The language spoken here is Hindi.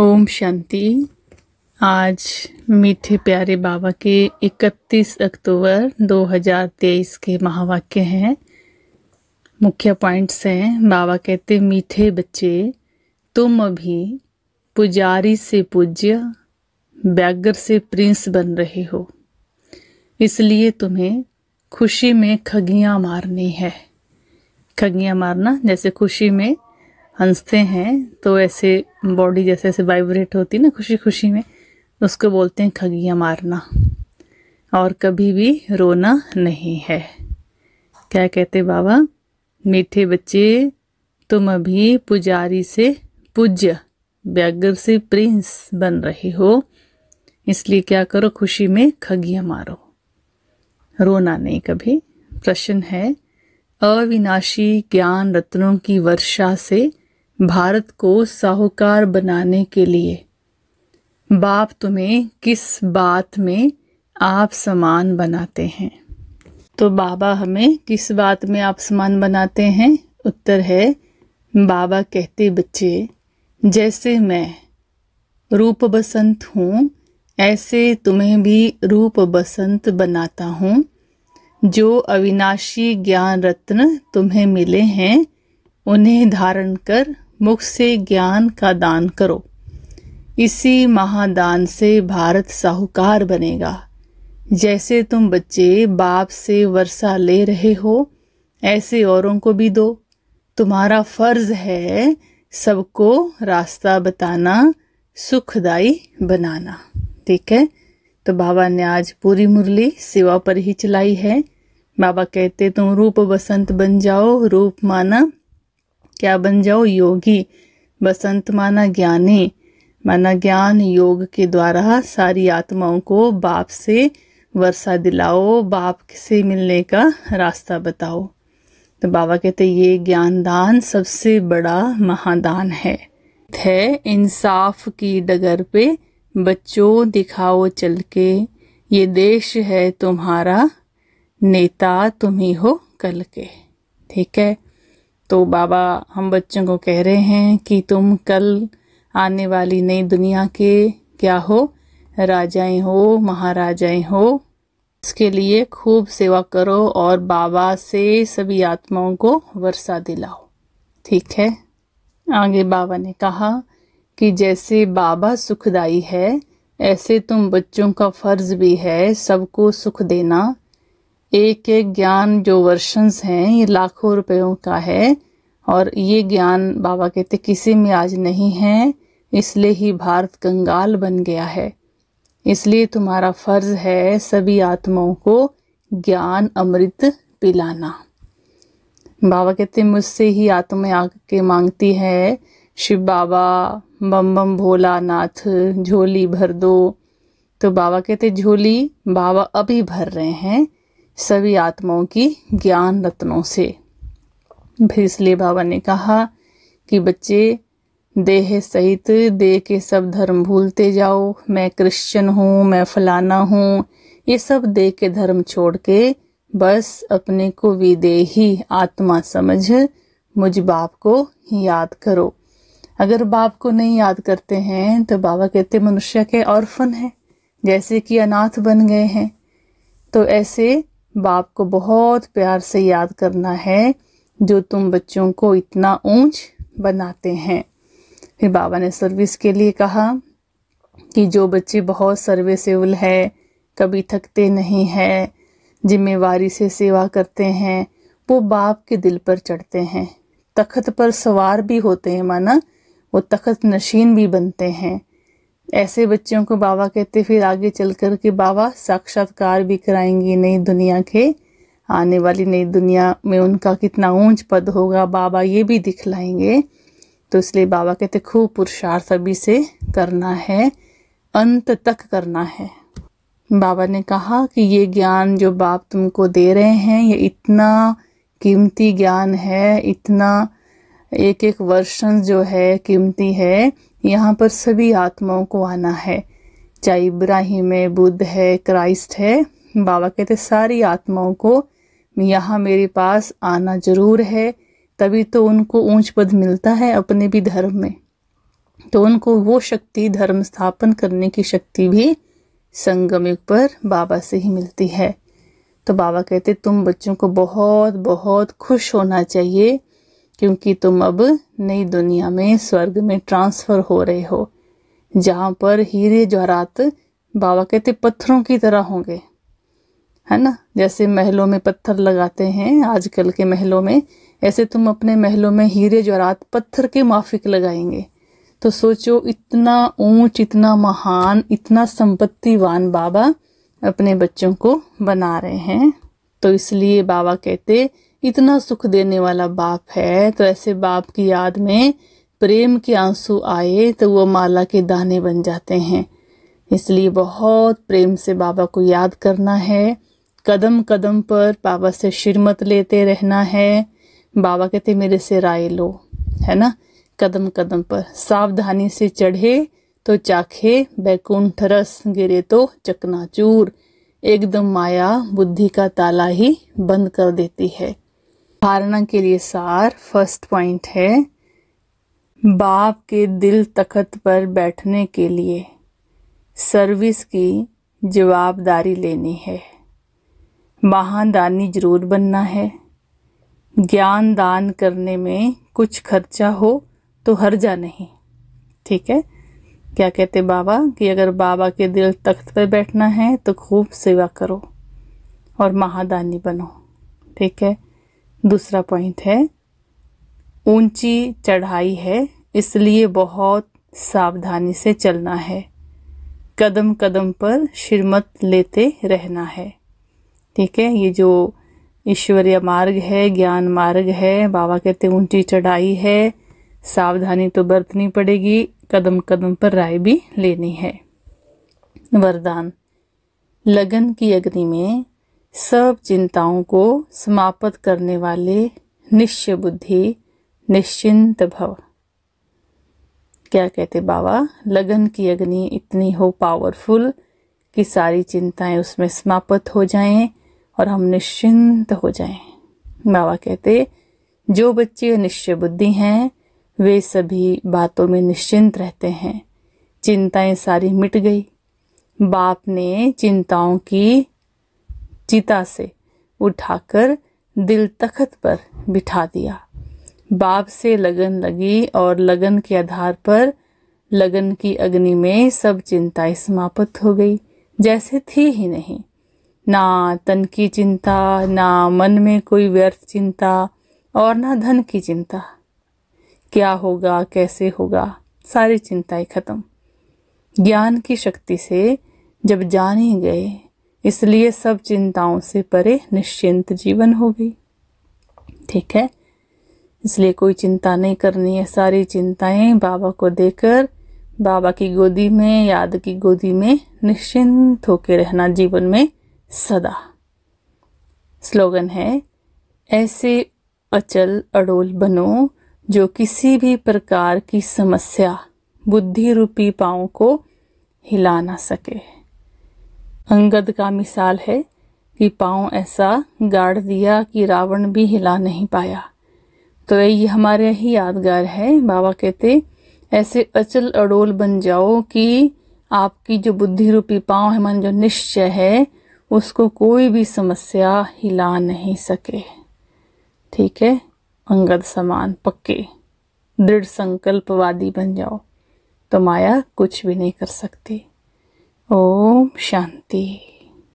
ओम शांति आज मीठे प्यारे बाबा के 31 अक्टूबर 2023 के महावाक्य हैं मुख्य पॉइंट्स हैं बाबा कहते मीठे बच्चे तुम अभी पुजारी से पूज्य बैगर से प्रिंस बन रहे हो इसलिए तुम्हें खुशी में खगियाँ मारनी है खगियाँ मारना जैसे खुशी में हंसते हैं तो ऐसे बॉडी जैसे ऐसे वाइब्रेट होती ना खुशी खुशी में उसको बोलते हैं खगिया मारना और कभी भी रोना नहीं है क्या कहते बाबा मीठे बच्चे तुम अभी पुजारी से पूज्य व्यागर से प्रिंस बन रहे हो इसलिए क्या करो खुशी में खगिया मारो रोना नहीं कभी प्रश्न है अविनाशी ज्ञान रत्नों की वर्षा से भारत को साहूकार बनाने के लिए बाप तुम्हें किस बात में आप समान बनाते हैं तो बाबा हमें किस बात में आप समान बनाते हैं उत्तर है बाबा कहते बच्चे जैसे मैं रूप बसंत हूँ ऐसे तुम्हें भी रूप बसंत बनाता हूँ जो अविनाशी ज्ञान रत्न तुम्हें मिले हैं उन्हें धारण कर मुख से ज्ञान का दान करो इसी महादान से भारत साहूकार बनेगा जैसे तुम बच्चे बाप से वर्षा ले रहे हो ऐसे औरों को भी दो तुम्हारा फर्ज है सबको रास्ता बताना सुखदाई बनाना ठीक है तो बाबा ने आज पूरी मुरली सेवा पर ही चलाई है बाबा कहते तुम रूप बसंत बन जाओ रूप माना क्या बन जाओ योगी बसंत माना ज्ञानी माना ज्ञान योग के द्वारा सारी आत्माओं को बाप से वर्षा दिलाओ बाप से मिलने का रास्ता बताओ तो बाबा कहते ये ज्ञान दान सबसे बड़ा महादान है थे इंसाफ की डगर पे बच्चों दिखाओ चल के ये देश है तुम्हारा नेता तुम ही हो कल के ठीक है तो बाबा हम बच्चों को कह रहे हैं कि तुम कल आने वाली नई दुनिया के क्या हो राजाएं हो महाराजाएं हो इसके लिए खूब सेवा करो और बाबा से सभी आत्माओं को वर्षा दिलाओ ठीक है आगे बाबा ने कहा कि जैसे बाबा सुखदाई है ऐसे तुम बच्चों का फर्ज भी है सबको सुख देना एक एक ज्ञान जो वर्षन्स हैं ये लाखों रुपयों का है और ये ज्ञान बाबा कहते किसी में आज नहीं है इसलिए ही भारत कंगाल बन गया है इसलिए तुम्हारा फर्ज है सभी आत्माओं को ज्ञान अमृत पिलाना बाबा कहते मुझसे ही आत्मा आके मांगती है शिव बाबा बम बम भोला नाथ झोली भर दो तो बाबा कहते झोली बाबा अभी भर रहे हैं सभी आत्माओं की ज्ञान रत्नों से फिर इसलिए बाबा ने कहा कि बच्चे देह सहित देह के सब धर्म भूलते जाओ मैं क्रिश्चियन हूँ मैं फलाना हूँ ये सब देह के धर्म छोड़ के बस अपने को विदेही आत्मा समझ मुझ बाप को याद करो अगर बाप को नहीं याद करते हैं तो बाबा कहते मनुष्य के ऑर्फन है जैसे कि अनाथ बन गए हैं तो ऐसे बाप को बहुत प्यार से याद करना है जो तुम बच्चों को इतना ऊंच बनाते हैं फिर बाबा ने सर्विस के लिए कहा कि जो बच्चे बहुत सर्विसेबल है कभी थकते नहीं है जिम्मेवारी से सेवा करते हैं वो बाप के दिल पर चढ़ते हैं तखत पर सवार भी होते हैं माना वो तखत नशीन भी बनते हैं ऐसे बच्चों को बाबा कहते फिर आगे चलकर के बाबा साक्षात्कार भी कराएंगे नई दुनिया के आने वाली नई दुनिया में उनका कितना ऊंच पद होगा बाबा ये भी दिखलाएंगे तो इसलिए बाबा कहते खूब पुरुषार्थ अभी से करना है अंत तक करना है बाबा ने कहा कि ये ज्ञान जो बाप तुमको दे रहे हैं ये इतना कीमती ज्ञान है इतना एक एक वर्षन जो है कीमती है यहाँ पर सभी आत्माओं को आना है चाहे इब्राहिम है बुद्ध है क्राइस्ट है बाबा कहते सारी आत्माओं को यहाँ मेरे पास आना जरूर है तभी तो उनको ऊंच पद मिलता है अपने भी धर्म में तो उनको वो शक्ति धर्म स्थापन करने की शक्ति भी संगम पर बाबा से ही मिलती है तो बाबा कहते तुम बच्चों को बहुत बहुत खुश होना चाहिए क्योंकि तुम अब नई दुनिया में स्वर्ग में ट्रांसफर हो रहे हो जहाँ पर हीरे जवाहरात बाबा कहते पत्थरों की तरह होंगे है ना जैसे महलों में पत्थर लगाते हैं आजकल के महलों में ऐसे तुम अपने महलों में हीरे जवाहरात पत्थर के माफिक लगाएंगे तो सोचो इतना ऊंच इतना महान इतना संपत्तिवान बाबा अपने बच्चों को बना रहे हैं तो इसलिए बाबा कहते इतना सुख देने वाला बाप है तो ऐसे बाप की याद में प्रेम के आंसू आए तो वो माला के दाने बन जाते हैं इसलिए बहुत प्रेम से बाबा को याद करना है कदम कदम पर बाबा से शिरमत लेते रहना है बाबा कहते मेरे से राय लो है ना कदम कदम पर सावधानी से चढ़े तो चाखे बैकुंठ रस गिरे तो चकनाचूर एकदम माया बुद्धि का ताला ही बंद कर देती है धारणा के लिए सार फर्स्ट पॉइंट है बाप के दिल तखत पर बैठने के लिए सर्विस की जवाबदारी लेनी है महादानी जरूर बनना है ज्ञान दान करने में कुछ खर्चा हो तो हर्जा नहीं ठीक है क्या कहते बाबा कि अगर बाबा के दिल तख्त पर बैठना है तो खूब सेवा करो और महादानी बनो ठीक है दूसरा पॉइंट है ऊंची चढ़ाई है इसलिए बहुत सावधानी से चलना है कदम कदम पर श्रीमत लेते रहना है ठीक है ये जो ईश्वरीय मार्ग है ज्ञान मार्ग है बाबा कहते ऊंची चढ़ाई है सावधानी तो बरतनी पड़ेगी कदम कदम पर राय भी लेनी है वरदान लगन की अग्नि में सब चिंताओं को समाप्त करने वाले निश्चय बुद्धि निश्चिंत भव क्या कहते बाबा लगन की अग्नि इतनी हो पावरफुल कि सारी चिंताएं उसमें समाप्त हो जाएं और हम निश्चिंत हो जाएं बाबा कहते जो बच्चे निश्चय बुद्धि हैं वे सभी बातों में निश्चिंत रहते हैं चिंताएं सारी मिट गई बाप ने चिंताओं की चिता से उठाकर दिल तखत पर बिठा दिया बाप से लगन लगी और लगन के आधार पर लगन की अग्नि में सब चिंताएं समाप्त हो गई जैसे थी ही नहीं ना तन की चिंता ना मन में कोई व्यर्थ चिंता और ना धन की चिंता क्या होगा कैसे होगा सारी चिंताएं खत्म ज्ञान की शक्ति से जब जाने गए इसलिए सब चिंताओं से परे निश्चिंत जीवन हो गई ठीक है इसलिए कोई चिंता नहीं करनी है सारी चिंताएं बाबा को देकर बाबा की गोदी में याद की गोदी में निश्चिंत होकर रहना जीवन में सदा स्लोगन है ऐसे अचल अडोल बनो जो किसी भी प्रकार की समस्या बुद्धि रूपी पाओ को हिला ना सके अंगद का मिसाल है कि पाँव ऐसा गाड़ दिया कि रावण भी हिला नहीं पाया तो ये हमारे ही यादगार है बाबा कहते ऐसे अचल अडोल बन जाओ कि आपकी जो बुद्धि रूपी पाँव है मन जो निश्चय है उसको कोई भी समस्या हिला नहीं सके ठीक है अंगद समान पक्के दृढ़ संकल्पवादी बन जाओ तो माया कुछ भी नहीं कर सकती ओम शांति